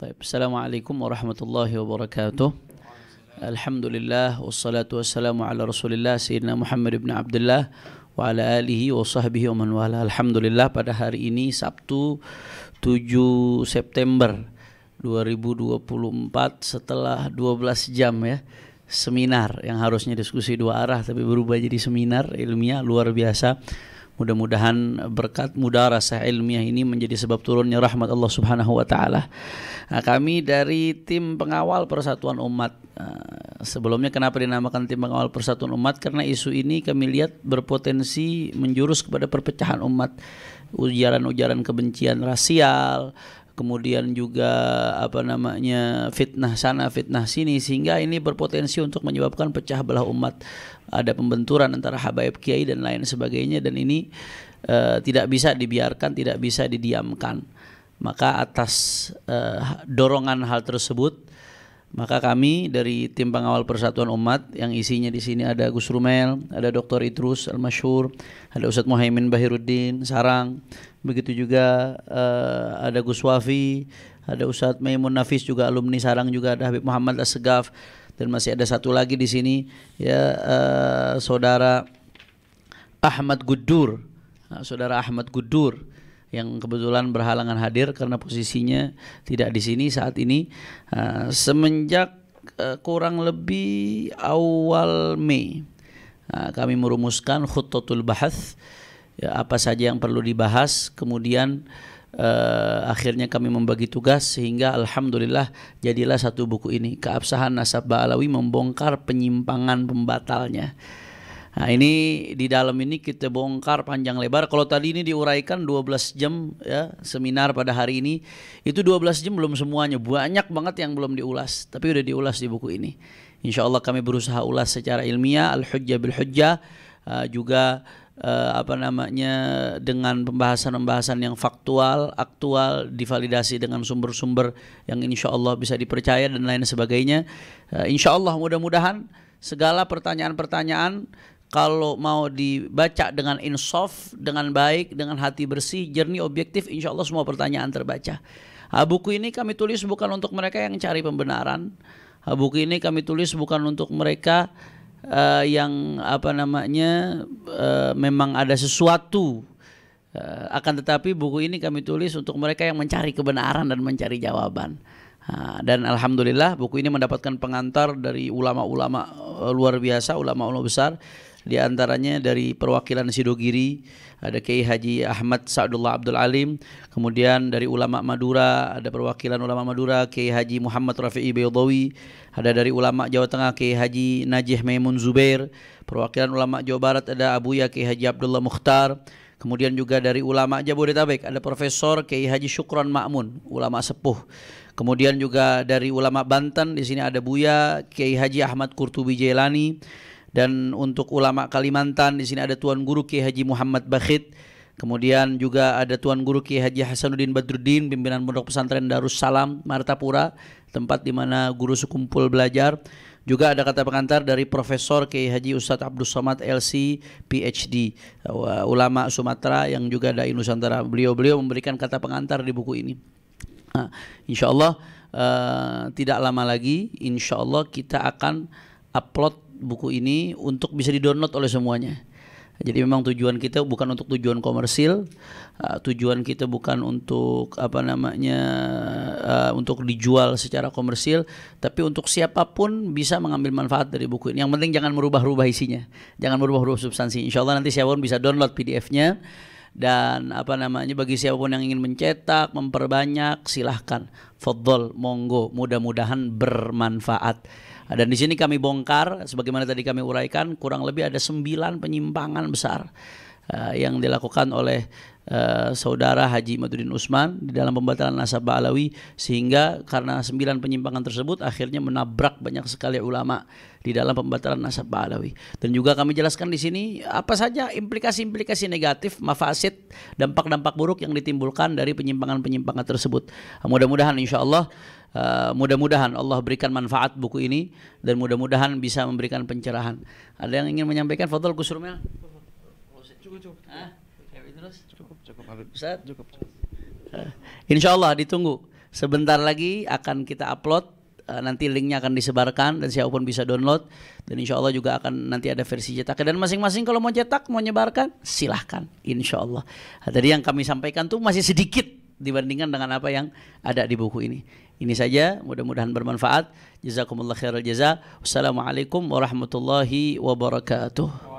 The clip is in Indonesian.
طيب السلام warahmatullahi wabarakatuh. Alhamdulillah, وبركاته الحمد لله والصلاة Muhammad ibn Abdullah wa ala alihi wa sahbihi wa man wala. Alhamdulillah pada hari ini Sabtu 7 September 2024 setelah 12 jam ya seminar yang harusnya diskusi dua arah tapi berubah jadi seminar ilmiah luar biasa Mudah-mudahan berkat mudara sah ilmiah ini menjadi sebab turunnya rahmat Allah Subhanahu wa taala. Nah, kami dari tim pengawal Persatuan Umat. Ah, sebelumnya kenapa dinamakan tim pengawal Persatuan Umat? Karena isu ini kami lihat berpotensi menjurus kepada perpecahan umat ujaran-ujaran kebencian rasial, kemudian juga apa namanya fitnah sana fitnah sini sehingga ini berpotensi untuk menyebabkan pecah belah umat ada pembenturan antara habaib kiai dan lain sebagainya dan ini uh, tidak bisa dibiarkan tidak bisa didiamkan maka atas uh, dorongan hal tersebut maka kami dari tim pengawal persatuan umat yang isinya di sini ada Gus Rumel, ada Dr. Idrus al masyur ada Ustadz Muhaimin Bahiruddin Sarang, begitu juga uh, ada Gus Wafi, ada Ustadz Maimun Nafis juga alumni Sarang juga ada Habib Muhammad Assegaf dan masih ada satu lagi di sini ya uh, saudara Ahmad Gudur, nah, saudara Ahmad Gudur yang kebetulan berhalangan hadir karena posisinya tidak di sini saat ini uh, semenjak uh, kurang lebih awal Mei kami merumuskan khutotul bahas ya, apa saja yang perlu dibahas kemudian uh, akhirnya kami membagi tugas sehingga alhamdulillah jadilah satu buku ini keabsahan nasab Ba'alawi membongkar penyimpangan pembatalnya Nah ini di dalam ini kita bongkar panjang lebar Kalau tadi ini diuraikan 12 jam ya seminar pada hari ini Itu 12 jam belum semuanya Banyak banget yang belum diulas Tapi udah diulas di buku ini Insya Allah kami berusaha ulas secara ilmiah Al-Hujjah bil-Hujjah uh, Juga uh, apa namanya dengan pembahasan-pembahasan yang faktual, aktual, divalidasi dengan sumber-sumber yang insya Allah bisa dipercaya dan lain sebagainya. Uh, insya Allah mudah-mudahan segala pertanyaan-pertanyaan kalau mau dibaca dengan insaf, dengan baik, dengan hati bersih, jernih, objektif, insya Allah semua pertanyaan terbaca. Nah, buku ini kami tulis bukan untuk mereka yang cari pembenaran. Nah, buku ini kami tulis bukan untuk mereka uh, yang apa namanya uh, memang ada sesuatu uh, akan tetapi buku ini kami tulis untuk mereka yang mencari kebenaran dan mencari jawaban uh, dan alhamdulillah buku ini mendapatkan pengantar dari ulama-ulama luar biasa ulama-ulama besar di antaranya dari perwakilan Sidogiri ada Kiai Haji Ahmad Sa'dullah Abdul Alim, kemudian dari ulama Madura ada perwakilan ulama Madura Kiai Haji Muhammad Rafi'i Baydawi, ada dari ulama Jawa Tengah Kiai Haji Najih Maimun Zubair, perwakilan ulama Jawa Barat ada Abu Ya Kiai Haji Abdullah Mukhtar, Kemudian juga dari ulama Jabodetabek ada Profesor Kiai Haji Syukron Makmun, ulama sepuh. Kemudian juga dari ulama Banten di sini ada Buya Kiai Haji Ahmad Kurtubi Jailani dan untuk ulama Kalimantan di sini ada Tuan Guru Ki Haji Muhammad Bakhit kemudian juga ada Tuan Guru Ki Haji Hasanuddin Badruddin pimpinan Pondok Pesantren Darussalam Martapura tempat di mana guru sekumpul belajar juga ada kata pengantar dari Profesor Ki Haji Ustadz Abdus Somad LC PhD uh, ulama Sumatera yang juga dari Nusantara beliau-beliau memberikan kata pengantar di buku ini nah, insya Allah uh, tidak lama lagi insya Allah kita akan upload buku ini untuk bisa didownload oleh semuanya. Jadi memang tujuan kita bukan untuk tujuan komersil, uh, tujuan kita bukan untuk apa namanya uh, untuk dijual secara komersil, tapi untuk siapapun bisa mengambil manfaat dari buku ini. Yang penting jangan merubah-rubah isinya, jangan merubah-rubah substansi. Insya Allah nanti siapapun bisa download PDF-nya dan apa namanya bagi siapapun yang ingin mencetak memperbanyak silahkan Fadl monggo mudah-mudahan bermanfaat dan di sini kami bongkar, sebagaimana tadi kami uraikan, kurang lebih ada sembilan penyimpangan besar Eh, yang dilakukan oleh Uh, saudara Haji Madudin Usman di dalam pembatalan nasabah Alawi sehingga karena sembilan penyimpangan tersebut akhirnya menabrak banyak sekali ulama di dalam pembatalan nasabah Alawi. Dan juga kami jelaskan di sini apa saja implikasi-implikasi negatif, mafasid, dampak-dampak buruk yang ditimbulkan dari penyimpangan-penyimpangan tersebut. Mudah-mudahan insya Allah Uh, eh, mudah-mudahan Allah berikan manfaat buku ini dan mudah-mudahan bisa memberikan pencerahan. Ada yang ingin menyampaikan? Fadol Kusrumel. Cukup, gitu. cukup. terus? Cukup, cukup. Ustaz? Cukup, cukup. Insya Allah ditunggu. Sebentar lagi akan kita upload eh, nanti linknya akan disebarkan dan siapapun bisa download dan insya Allah juga akan nanti ada versi cetak dan masing-masing kalau mau cetak mau nyebarkan silahkan insya Allah tadi yang kami sampaikan tuh masih sedikit dibandingkan dengan apa yang ada di buku ini ini saja mudah-mudahan bermanfaat jazakumullah khairul jaza wassalamualaikum warahmatullahi wabarakatuh